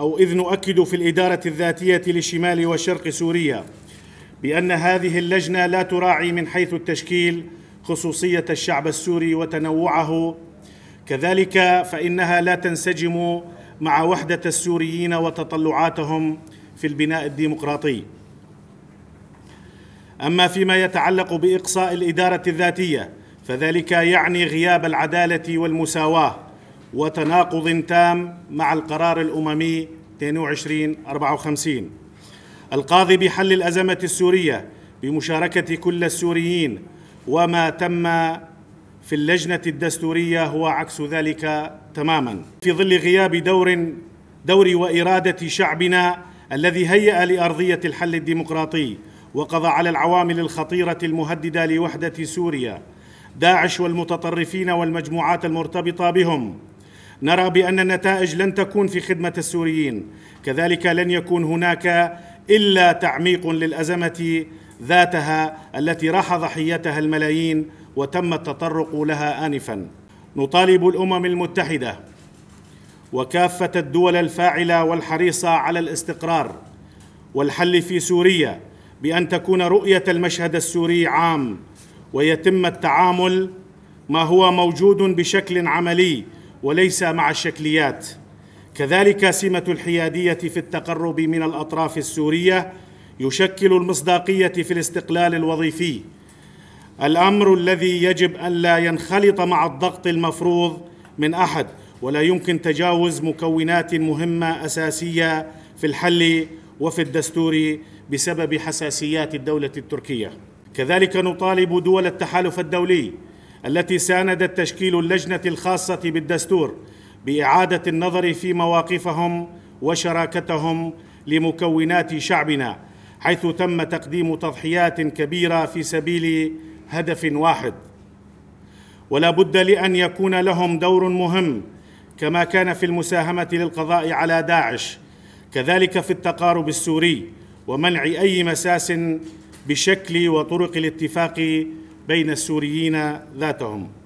أو إذ نؤكد في الإدارة الذاتية لشمال وشرق سوريا بأن هذه اللجنة لا تراعي من حيث التشكيل خصوصية الشعب السوري وتنوعه كذلك فإنها لا تنسجم مع وحدة السوريين وتطلعاتهم في البناء الديمقراطي أما فيما يتعلق بإقصاء الإدارة الذاتية فذلك يعني غياب العدالة والمساواة وتناقض تام مع القرار الأممي 2254 القاضي بحل الأزمة السورية بمشاركة كل السوريين وما تم في اللجنة الدستورية هو عكس ذلك تماما في ظل غياب دور دور وإرادة شعبنا الذي هيأ لأرضية الحل الديمقراطي وقضى على العوامل الخطيرة المهددة لوحدة سوريا داعش والمتطرفين والمجموعات المرتبطة بهم نرى بأن النتائج لن تكون في خدمة السوريين كذلك لن يكون هناك إلا تعميق للأزمة ذاتها التي راح ضحيتها الملايين وتم التطرق لها آنفا نطالب الأمم المتحدة وكافة الدول الفاعلة والحريصة على الاستقرار والحل في سوريا بأن تكون رؤية المشهد السوري عام ويتم التعامل ما هو موجود بشكل عملي وليس مع الشكليات كذلك سمة الحيادية في التقرب من الأطراف السورية يشكل المصداقية في الاستقلال الوظيفي الأمر الذي يجب ألا ينخلط مع الضغط المفروض من أحد ولا يمكن تجاوز مكونات مهمة أساسية في الحل وفي الدستور بسبب حساسيات الدولة التركية كذلك نطالب دول التحالف الدولي التي ساندت تشكيل اللجنه الخاصه بالدستور باعاده النظر في مواقفهم وشراكتهم لمكونات شعبنا حيث تم تقديم تضحيات كبيره في سبيل هدف واحد ولا بد لان يكون لهم دور مهم كما كان في المساهمه للقضاء على داعش كذلك في التقارب السوري ومنع اي مساس بشكل وطرق الاتفاق بين السوريين ذاتهم